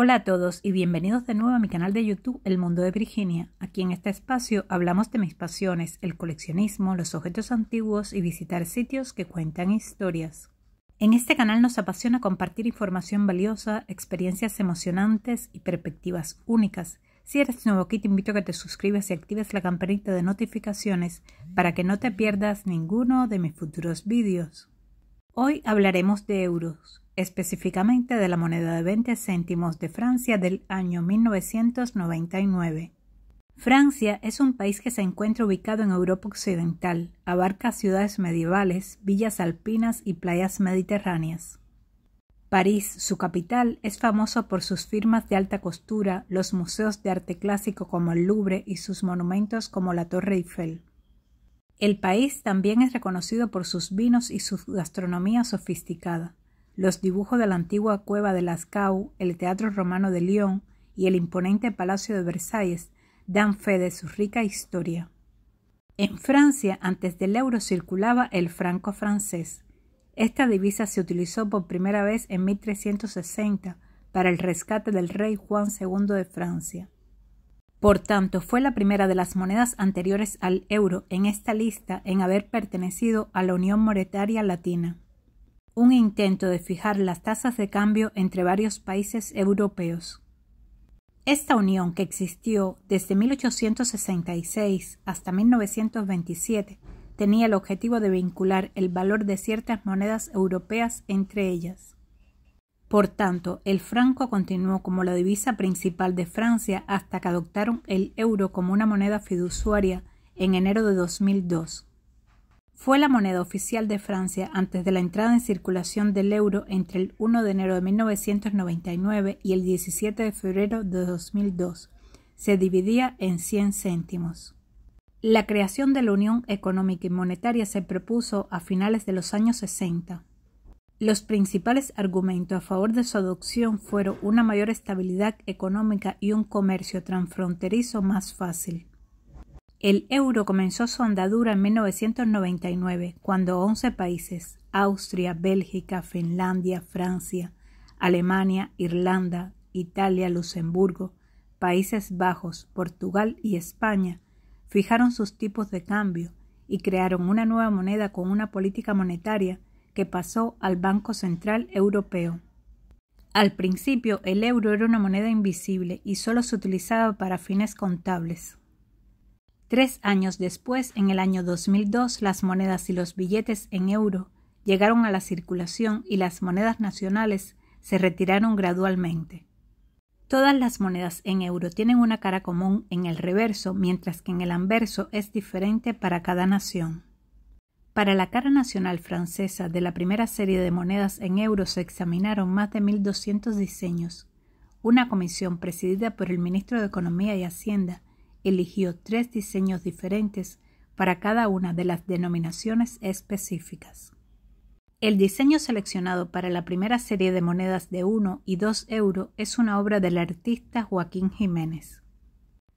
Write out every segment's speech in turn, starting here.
Hola a todos y bienvenidos de nuevo a mi canal de YouTube El Mundo de Virginia. Aquí en este espacio hablamos de mis pasiones, el coleccionismo, los objetos antiguos y visitar sitios que cuentan historias. En este canal nos apasiona compartir información valiosa, experiencias emocionantes y perspectivas únicas. Si eres nuevo aquí, te invito a que te suscribas y actives la campanita de notificaciones para que no te pierdas ninguno de mis futuros vídeos. Hoy hablaremos de euros específicamente de la moneda de 20 céntimos de Francia del año 1999. Francia es un país que se encuentra ubicado en Europa Occidental, abarca ciudades medievales, villas alpinas y playas mediterráneas. París, su capital, es famoso por sus firmas de alta costura, los museos de arte clásico como el Louvre y sus monumentos como la Torre Eiffel. El país también es reconocido por sus vinos y su gastronomía sofisticada los dibujos de la antigua cueva de Lascaux, el Teatro Romano de Lyon y el imponente Palacio de Versalles dan fe de su rica historia. En Francia, antes del euro circulaba el franco francés. Esta divisa se utilizó por primera vez en 1360 para el rescate del rey Juan II de Francia. Por tanto, fue la primera de las monedas anteriores al euro en esta lista en haber pertenecido a la Unión Monetaria Latina un intento de fijar las tasas de cambio entre varios países europeos. Esta unión, que existió desde 1866 hasta 1927, tenía el objetivo de vincular el valor de ciertas monedas europeas entre ellas. Por tanto, el franco continuó como la divisa principal de Francia hasta que adoptaron el euro como una moneda fiduciaria en enero de 2002. Fue la moneda oficial de Francia antes de la entrada en circulación del euro entre el 1 de enero de 1999 y el 17 de febrero de 2002. Se dividía en 100 céntimos. La creación de la Unión Económica y Monetaria se propuso a finales de los años 60. Los principales argumentos a favor de su adopción fueron una mayor estabilidad económica y un comercio transfronterizo más fácil. El euro comenzó su andadura en 1999, cuando 11 países, Austria, Bélgica, Finlandia, Francia, Alemania, Irlanda, Italia, Luxemburgo, Países Bajos, Portugal y España, fijaron sus tipos de cambio y crearon una nueva moneda con una política monetaria que pasó al Banco Central Europeo. Al principio el euro era una moneda invisible y solo se utilizaba para fines contables. Tres años después, en el año 2002, las monedas y los billetes en euro llegaron a la circulación y las monedas nacionales se retiraron gradualmente. Todas las monedas en euro tienen una cara común en el reverso, mientras que en el anverso es diferente para cada nación. Para la cara nacional francesa de la primera serie de monedas en euro se examinaron más de 1.200 diseños. Una comisión presidida por el ministro de Economía y Hacienda eligió tres diseños diferentes para cada una de las denominaciones específicas. El diseño seleccionado para la primera serie de monedas de 1 y 2 euros es una obra del artista Joaquín Jiménez.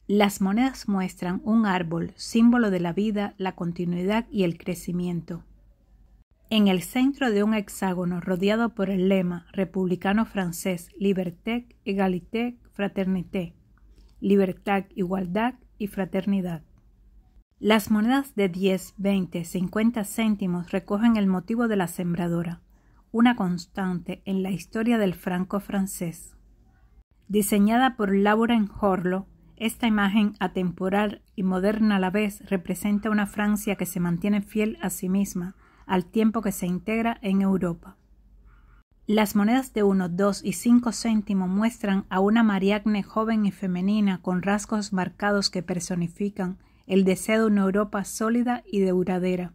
Las monedas muestran un árbol, símbolo de la vida, la continuidad y el crecimiento. En el centro de un hexágono rodeado por el lema republicano francés Liberté, Égalité, Fraternité, libertad, igualdad y fraternidad. Las monedas de 10, 20, 50 céntimos recogen el motivo de la sembradora, una constante en la historia del franco francés. Diseñada por Lauren Horlo, esta imagen atemporal y moderna a la vez representa una Francia que se mantiene fiel a sí misma al tiempo que se integra en Europa. Las monedas de 1, 2 y 5 céntimos muestran a una Mariagne joven y femenina con rasgos marcados que personifican el deseo de una Europa sólida y duradera.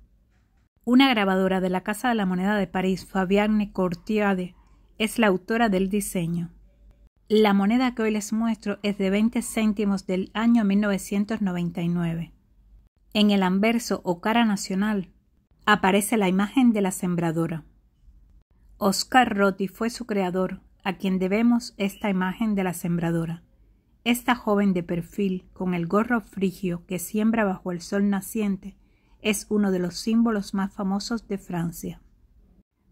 Una grabadora de la Casa de la Moneda de París, Fabienne Cortiade, es la autora del diseño. La moneda que hoy les muestro es de 20 céntimos del año 1999. En el anverso o cara nacional aparece la imagen de la sembradora. Oscar Rotti fue su creador, a quien debemos esta imagen de la sembradora. Esta joven de perfil, con el gorro frigio que siembra bajo el sol naciente, es uno de los símbolos más famosos de Francia.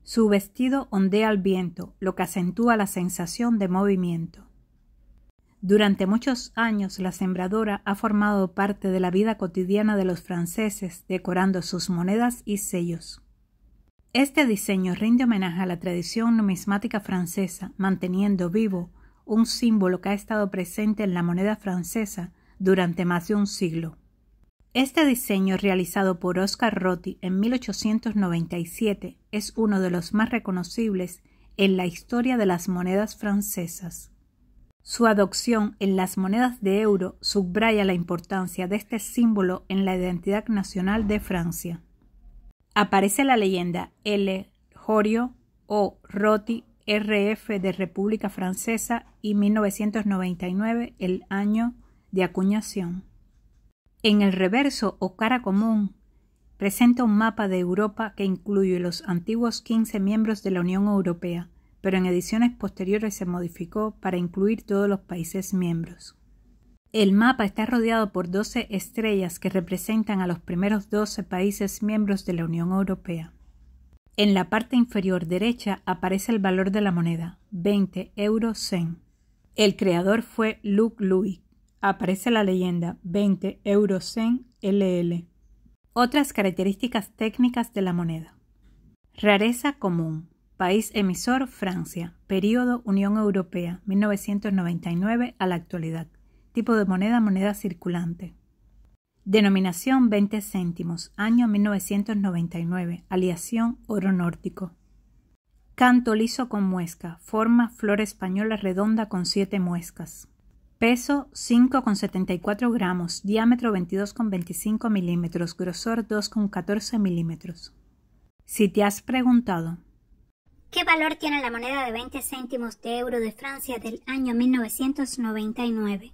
Su vestido ondea al viento, lo que acentúa la sensación de movimiento. Durante muchos años la sembradora ha formado parte de la vida cotidiana de los franceses, decorando sus monedas y sellos. Este diseño rinde homenaje a la tradición numismática francesa, manteniendo vivo un símbolo que ha estado presente en la moneda francesa durante más de un siglo. Este diseño realizado por Oscar Rotti en 1897 es uno de los más reconocibles en la historia de las monedas francesas. Su adopción en las monedas de euro subraya la importancia de este símbolo en la identidad nacional de Francia aparece la leyenda L. Jorio o Roti RF de República Francesa y 1999 el año de acuñación. En el reverso o cara común presenta un mapa de Europa que incluye los antiguos 15 miembros de la Unión Europea, pero en ediciones posteriores se modificó para incluir todos los países miembros. El mapa está rodeado por 12 estrellas que representan a los primeros 12 países miembros de la Unión Europea. En la parte inferior derecha aparece el valor de la moneda, 20 en El creador fue Luc Louis. Aparece la leyenda 20 en LL. Otras características técnicas de la moneda. Rareza común. País emisor Francia. Período Unión Europea 1999 a la actualidad. Tipo de moneda, moneda circulante. Denominación 20 céntimos, año 1999, aliación oro nórdico. Canto liso con muesca, forma flor española redonda con 7 muescas. Peso 5,74 gramos, diámetro 22,25 milímetros, grosor 2,14 milímetros. Si te has preguntado, ¿qué valor tiene la moneda de 20 céntimos de euro de Francia del año 1999?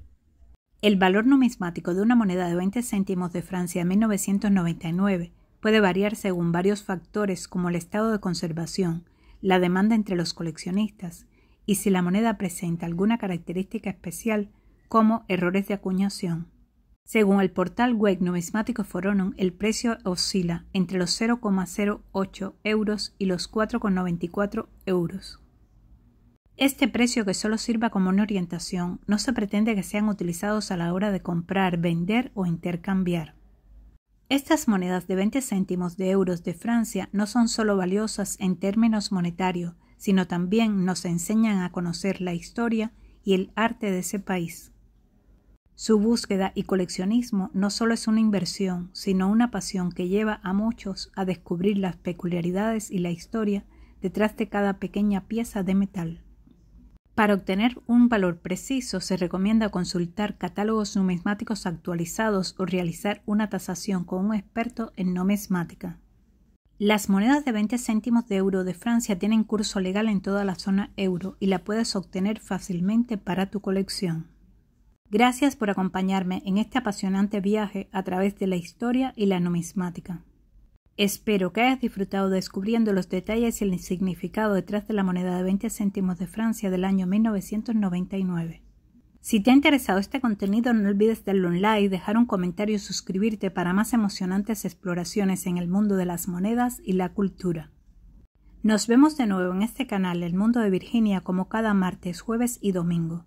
El valor numismático de una moneda de 20 céntimos de Francia en 1999 puede variar según varios factores como el estado de conservación, la demanda entre los coleccionistas y si la moneda presenta alguna característica especial como errores de acuñación. Según el portal web Numismático Foronum, el precio oscila entre los 0,08 euros y los 4,94 euros. Este precio que solo sirva como una orientación, no se pretende que sean utilizados a la hora de comprar, vender o intercambiar. Estas monedas de 20 céntimos de euros de Francia no son solo valiosas en términos monetarios, sino también nos enseñan a conocer la historia y el arte de ese país. Su búsqueda y coleccionismo no solo es una inversión, sino una pasión que lleva a muchos a descubrir las peculiaridades y la historia detrás de cada pequeña pieza de metal. Para obtener un valor preciso se recomienda consultar catálogos numismáticos actualizados o realizar una tasación con un experto en numismática. Las monedas de 20 céntimos de euro de Francia tienen curso legal en toda la zona euro y la puedes obtener fácilmente para tu colección. Gracias por acompañarme en este apasionante viaje a través de la historia y la numismática. Espero que hayas disfrutado descubriendo los detalles y el significado detrás de la moneda de 20 céntimos de Francia del año 1999. Si te ha interesado este contenido, no olvides darle un like, dejar un comentario y suscribirte para más emocionantes exploraciones en el mundo de las monedas y la cultura. Nos vemos de nuevo en este canal El Mundo de Virginia como cada martes, jueves y domingo.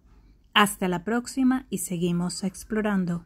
Hasta la próxima y seguimos explorando.